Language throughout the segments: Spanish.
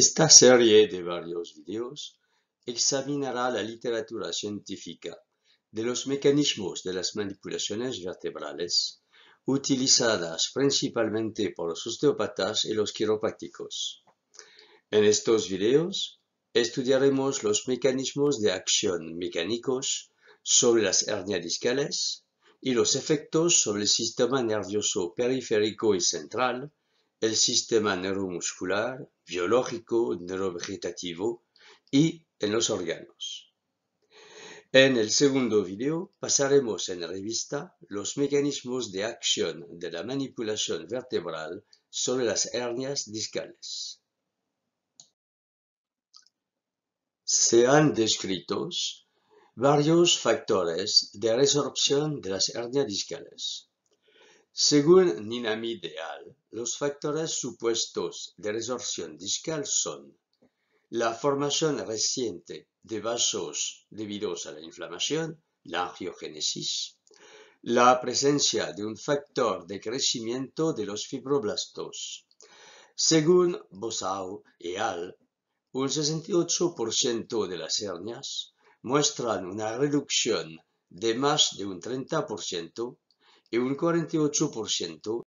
Esta serie de varios videos examinará la literatura científica de los mecanismos de las manipulaciones vertebrales utilizadas principalmente por los osteopatas y los quiroprácticos. En estos videos estudiaremos los mecanismos de acción mecánicos sobre las hernias discales y los efectos sobre el sistema nervioso periférico y central el sistema neuromuscular, biológico, neurovegetativo y en los órganos. En el segundo video pasaremos en revista los mecanismos de acción de la manipulación vertebral sobre las hernias discales. Se han descrito varios factores de resorción de las hernias discales. Según Ninami Deal, los factores supuestos de resorción discal son la formación reciente de vasos debidos a la inflamación, la angiogénesis, la presencia de un factor de crecimiento de los fibroblastos. Según Bosau et al., un 68% de las hernias muestran una reducción de más de un 30% y un 48%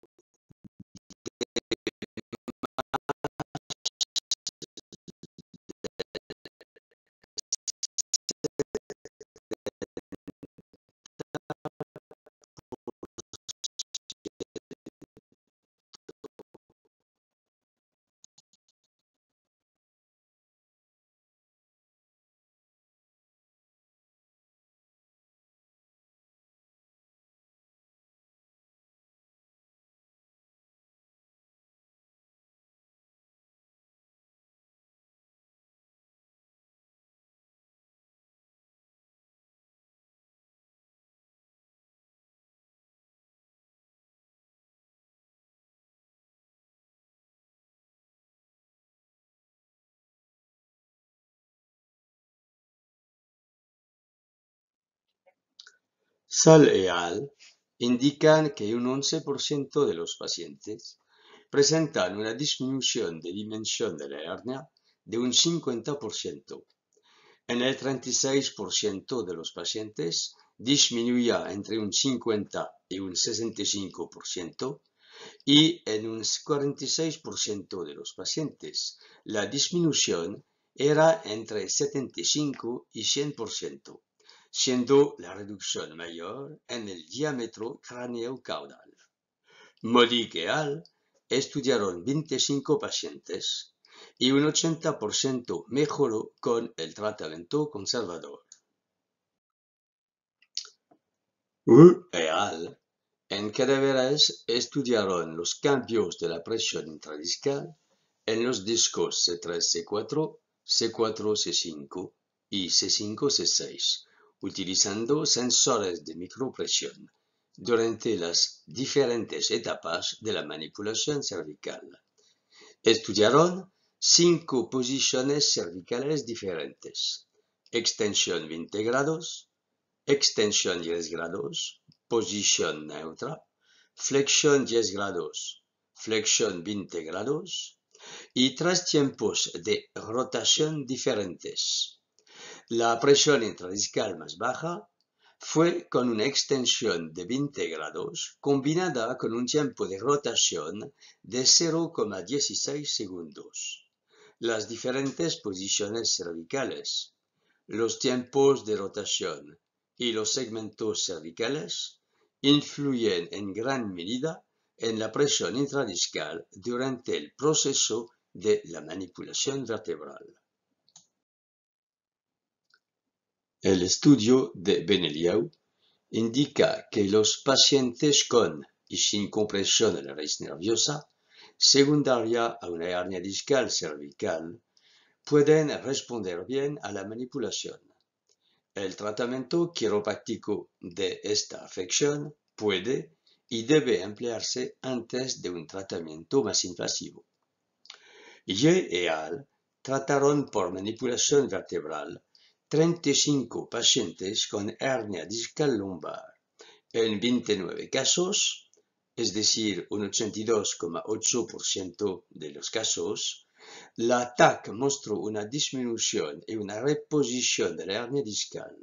Sal e. al. indican que un 11% de los pacientes presentan una disminución de dimensión de la hernia de un 50%. En el 36% de los pacientes disminuía entre un 50 y un 65% y en un 46% de los pacientes la disminución era entre 75 y 100% siendo la reducción mayor en el diámetro cráneo-caudal. Modig estudiaron 25 pacientes y un 80% mejoró con el tratamiento conservador. Wu y al. En cadáveres estudiaron los cambios de la presión intradiscal en los discos C3, C4, C4, C5 y C5, C6 utilizando sensores de micropresión durante las diferentes etapas de la manipulación cervical. Estudiaron cinco posiciones cervicales diferentes. Extensión 20 grados, extensión 10 grados, posición neutra, flexión 10 grados, flexión 20 grados y tres tiempos de rotación diferentes. La presión intradiscal más baja fue con una extensión de 20 grados combinada con un tiempo de rotación de 0,16 segundos. Las diferentes posiciones cervicales, los tiempos de rotación y los segmentos cervicales influyen en gran medida en la presión intradiscal durante el proceso de la manipulación vertebral. El estudio de Beneliau indica que los pacientes con y sin compresión de la raíz nerviosa, secundaria a una hernia discal cervical, pueden responder bien a la manipulación. El tratamiento quiropráctico de esta afección puede y debe emplearse antes de un tratamiento más invasivo. Ye y e al. trataron por manipulación vertebral 35 pacientes con hernia discal lumbar. En 29 casos, es decir, un 82,8% de los casos, la TAC mostró una disminución y una reposición de la hernia discal.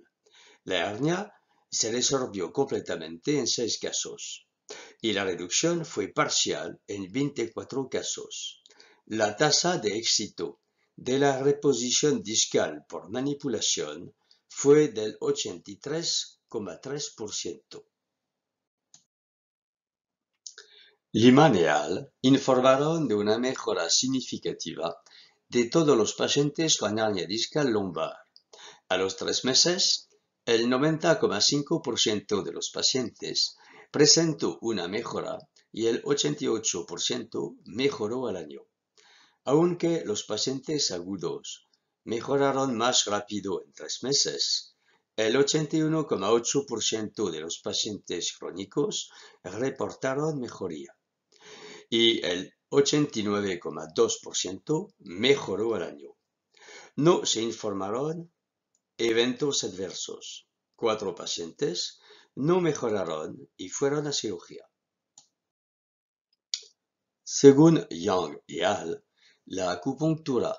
La hernia se resolvió completamente en 6 casos y la reducción fue parcial en 24 casos. La tasa de éxito de la reposición discal por manipulación fue del 83,3%. Lima informaron de una mejora significativa de todos los pacientes con hernia discal lumbar. A los tres meses, el 90,5% de los pacientes presentó una mejora y el 88% mejoró al año aunque los pacientes agudos mejoraron más rápido en tres meses. El 81,8% de los pacientes crónicos reportaron mejoría y el 89,2% mejoró al año. No se informaron eventos adversos. Cuatro pacientes no mejoraron y fueron a cirugía. Según Yang y Al, la acupuntura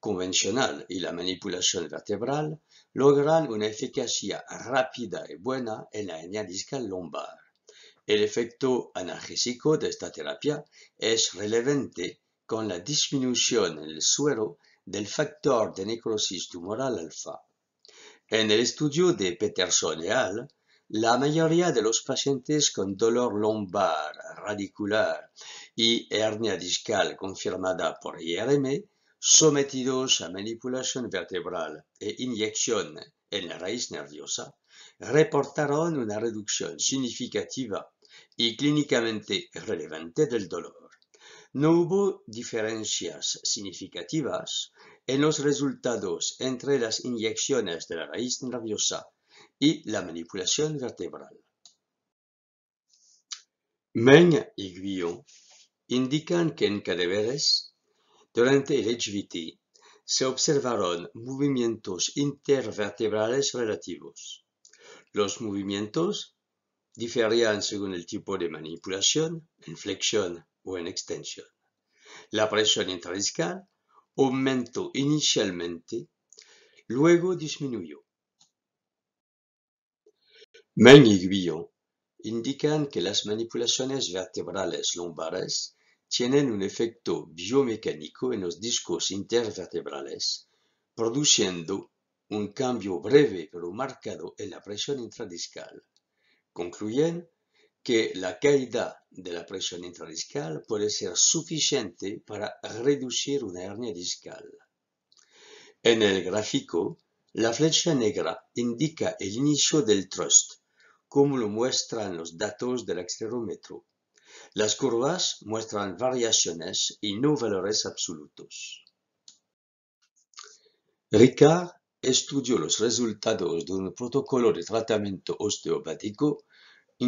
convencional y la manipulación vertebral logran una eficacia rápida y buena en la hernia discal lumbar. El efecto analgésico de esta terapia es relevante con la disminución en el suero del factor de necrosis tumoral alfa. En el estudio de Peterson y al. La mayoría de los pacientes con dolor lumbar, radicular y hernia discal confirmada por IRM, sometidos a manipulación vertebral e inyección en la raíz nerviosa, reportaron una reducción significativa y clínicamente relevante del dolor. No hubo diferencias significativas en los resultados entre las inyecciones de la raíz nerviosa y la manipulación vertebral. Meng y Guillon indican que en cadáveres, durante el HVT, se observaron movimientos intervertebrales relativos. Los movimientos diferían según el tipo de manipulación, en flexión o en extensión. La presión intradiscal aumentó inicialmente, luego disminuyó. Men y indican que las manipulaciones vertebrales lumbares tienen un efecto biomecánico en los discos intervertebrales, produciendo un cambio breve pero marcado en la presión intradiscal. Concluyen que la caída de la presión intradiscal puede ser suficiente para reducir una hernia discal. En el gráfico, la flecha negra indica el inicio del thrust, como lo muestran los datos del accelerómetro. Las curvas muestran variaciones y no valores absolutos. Ricard estudió los resultados de un protocolo de tratamiento osteopático,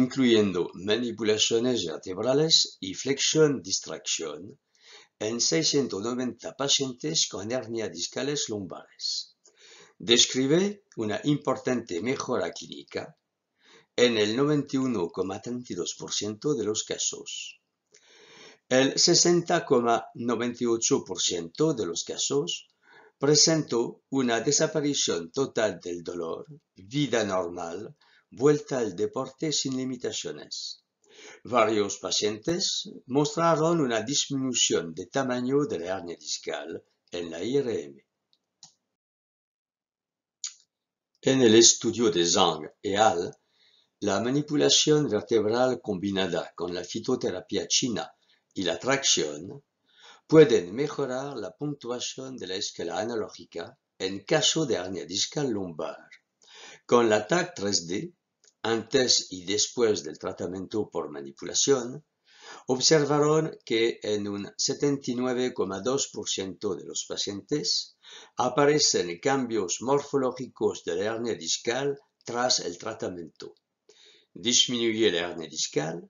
incluyendo manipulaciones vertebrales y flexión-distracción, en 690 pacientes con hernia discales lumbares. Describe una importante mejora clínica en el 91,32% de los casos. El 60,98% de los casos presentó una desaparición total del dolor, vida normal, vuelta al deporte sin limitaciones. Varios pacientes mostraron una disminución de tamaño de la hernia discal en la IRM. En el estudio de Zhang et al. La manipulación vertebral combinada con la fitoterapia china y la tracción pueden mejorar la puntuación de la escala analógica en caso de hernia discal lumbar. Con la TAC 3D, antes y después del tratamiento por manipulación, observaron que en un 79,2% de los pacientes aparecen cambios morfológicos de la hernia discal tras el tratamiento. la l'hernie discale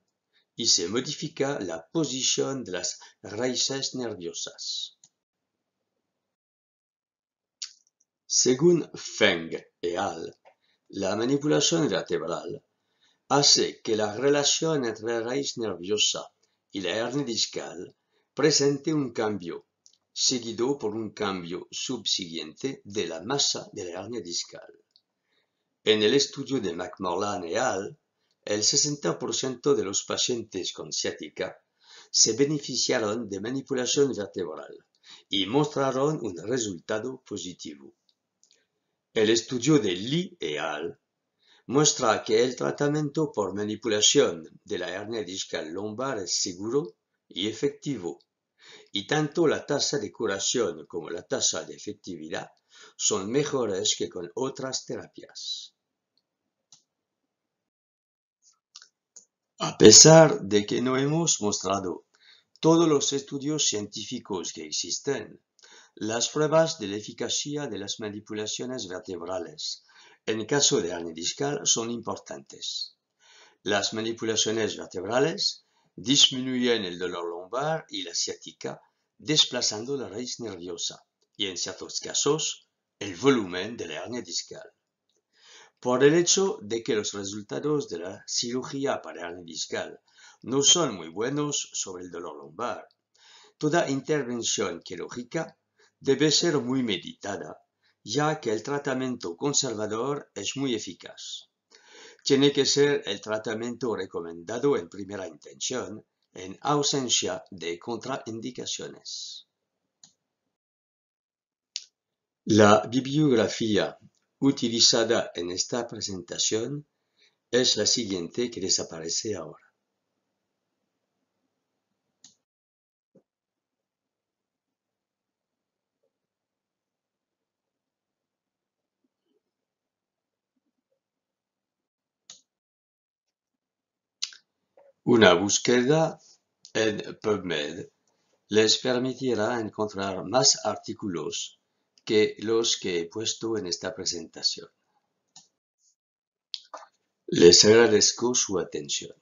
il se modifica la position de las raíces nerviosas. Según Feng et al., la manipulación vertebral hace que la relación entre la raíz nerviosa y la hernia discal presente un cambio, seguido por un cambio subsiguiente de la masa de la hernia discal. En el estudio de MacMorlan et al., El 60% de los pacientes con ciática se beneficiaron de manipulación vertebral y mostraron un resultado positivo. El estudio de Lee et al. muestra que el tratamiento por manipulación de la hernia discal lombar es seguro y efectivo, y tanto la tasa de curación como la tasa de efectividad son mejores que con otras terapias. A pesar de que no hemos mostrado todos los estudios científicos que existen, las pruebas de la eficacia de las manipulaciones vertebrales en caso de hernia discal son importantes. Las manipulaciones vertebrales disminuyen el dolor lumbar y la ciática, desplazando la raíz nerviosa y, en ciertos casos, el volumen de la hernia discal por el hecho de que los resultados de la cirugía el no son muy buenos sobre el dolor lumbar. Toda intervención quirúrgica debe ser muy meditada, ya que el tratamiento conservador es muy eficaz. Tiene que ser el tratamiento recomendado en primera intención, en ausencia de contraindicaciones. La bibliografía utilizada en esta presentación es la siguiente que desaparece ahora. Una búsqueda en PubMed les permitirá encontrar más artículos que los que he puesto en esta presentación. Les agradezco su atención.